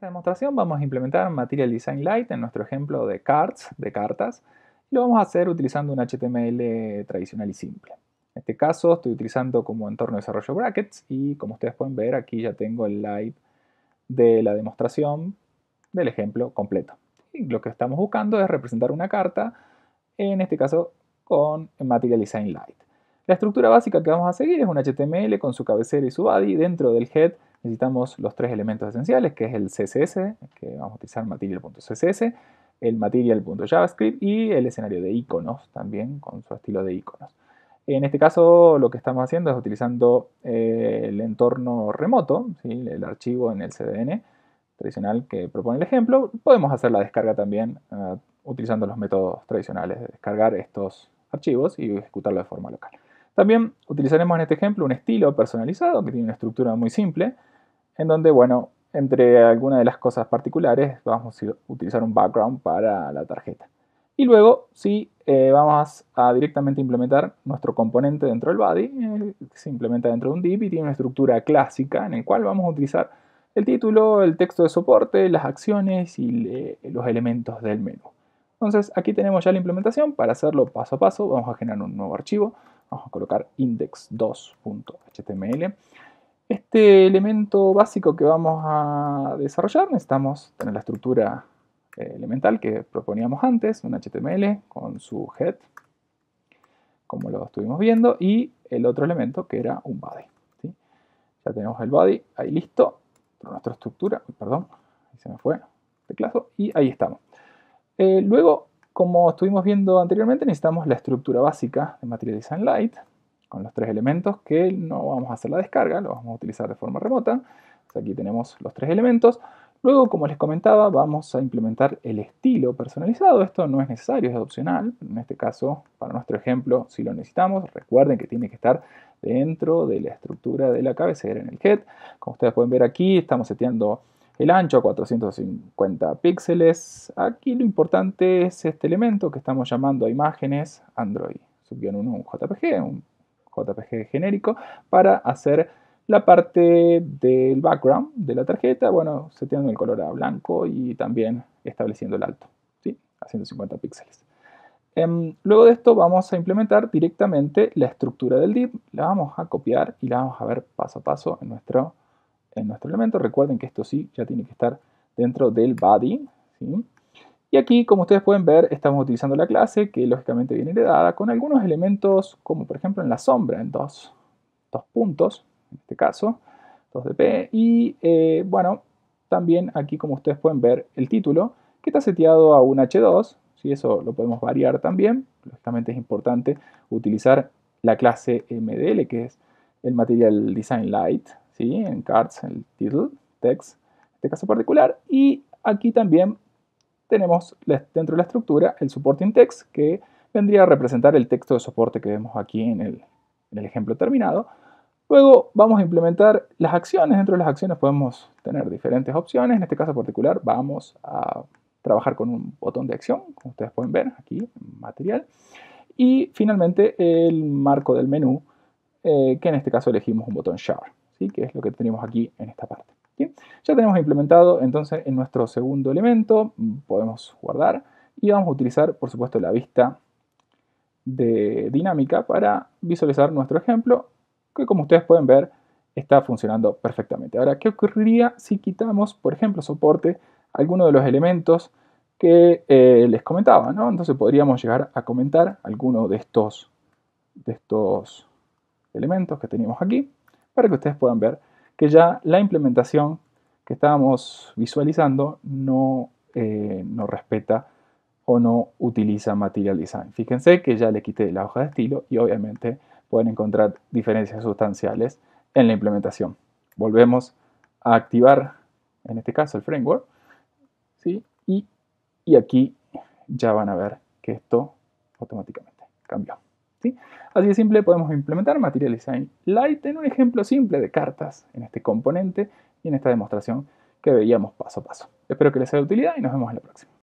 esta demostración vamos a implementar Material Design Light en nuestro ejemplo de cards, de cartas, lo vamos a hacer utilizando un HTML tradicional y simple. En este caso estoy utilizando como entorno de desarrollo brackets y como ustedes pueden ver aquí ya tengo el live de la demostración del ejemplo completo. lo que estamos buscando es representar una carta, en este caso con Material Design Light. La estructura básica que vamos a seguir es un HTML con su cabecera y su body. Dentro del head necesitamos los tres elementos esenciales, que es el CSS, que vamos a utilizar material.css, el material.javascript y el escenario de iconos también, con su estilo de iconos. En este caso lo que estamos haciendo es utilizando eh, el entorno remoto, el archivo en el CDN tradicional que propone el ejemplo. Podemos hacer la descarga también eh, utilizando los métodos tradicionales de descargar estos archivos y ejecutarlo de forma local. También utilizaremos en este ejemplo un estilo personalizado que tiene una estructura muy simple en donde, bueno, entre algunas de las cosas particulares vamos a utilizar un background para la tarjeta. Y luego, sí, eh, vamos a directamente implementar nuestro componente dentro del body, eh, se implementa dentro de un div y tiene una estructura clásica en el cual vamos a utilizar el título, el texto de soporte, las acciones y eh, los elementos del menú. Entonces aquí tenemos ya la implementación, para hacerlo paso a paso vamos a generar un nuevo archivo, vamos a colocar index2.html este elemento básico que vamos a desarrollar necesitamos tener la estructura eh, elemental que proponíamos antes, un HTML con su head, como lo estuvimos viendo, y el otro elemento que era un body. Ya tenemos el body, ahí listo, nuestra estructura, perdón, ahí se me fue teclado, y ahí estamos. Eh, luego, como estuvimos viendo anteriormente, necesitamos la estructura básica de Material Design Lite, con los tres elementos que no vamos a hacer la descarga, lo vamos a utilizar de forma remota. aquí tenemos los tres elementos. Luego, como les comentaba, vamos a implementar el estilo personalizado. Esto no es necesario, es opcional. En este caso, para nuestro ejemplo, si lo necesitamos, recuerden que tiene que estar dentro de la estructura de la cabecera en el head. Como ustedes pueden ver aquí, estamos seteando el ancho a 450 píxeles. Aquí lo importante es este elemento que estamos llamando a imágenes Android. Subieron un JPG, un JPG genérico para hacer la parte del background de la tarjeta, bueno, seteando el color a blanco y también estableciendo el alto, ¿sí? a 150 píxeles. Em, luego de esto vamos a implementar directamente la estructura del div, la vamos a copiar y la vamos a ver paso a paso en nuestro, en nuestro elemento. Recuerden que esto sí ya tiene que estar dentro del body, ¿sí? Y aquí, como ustedes pueden ver, estamos utilizando la clase que lógicamente viene heredada con algunos elementos, como por ejemplo en la sombra, en dos, puntos, en este caso, 2 dp Y eh, bueno, también aquí, como ustedes pueden ver, el título, que está seteado a un H2, ¿sí? eso lo podemos variar también. Lógicamente es importante utilizar la clase MDL, que es el Material Design Light, ¿sí? en Cards, el title, text, en este caso particular. Y aquí también tenemos dentro de la estructura el supporting text, que vendría a representar el texto de soporte que vemos aquí en el, ejemplo terminado. Luego vamos a implementar las acciones. Dentro de las acciones podemos tener diferentes opciones. En este caso particular vamos a trabajar con un botón de acción, como ustedes pueden ver aquí, material. Y finalmente el marco del menú, eh, que en este caso elegimos un botón shower, ¿sí? que es lo que tenemos aquí en esta parte. Ya tenemos implementado entonces en nuestro segundo elemento, podemos guardar y vamos a utilizar por supuesto la vista de dinámica para visualizar nuestro ejemplo que como ustedes pueden ver está funcionando perfectamente. Ahora, ¿qué ocurriría si quitamos, por ejemplo, soporte alguno de los elementos que eh, les comentaba? Entonces podríamos llegar a comentar alguno de estos, de estos elementos que tenemos aquí para que ustedes puedan ver que ya la implementación que estábamos visualizando eh, no, respeta o no utiliza Material Design. Fíjense que ya le quité la hoja de estilo y obviamente pueden encontrar diferencias sustanciales en la implementación. Volvemos a activar, en este caso, el framework. ¿sí? Y, y aquí ya van a ver que esto automáticamente cambió. Así de simple podemos implementar Material Design Light en un ejemplo simple de cartas, en este componente y en esta demostración que veíamos paso a paso. Espero que les sea de utilidad y nos vemos en la próxima.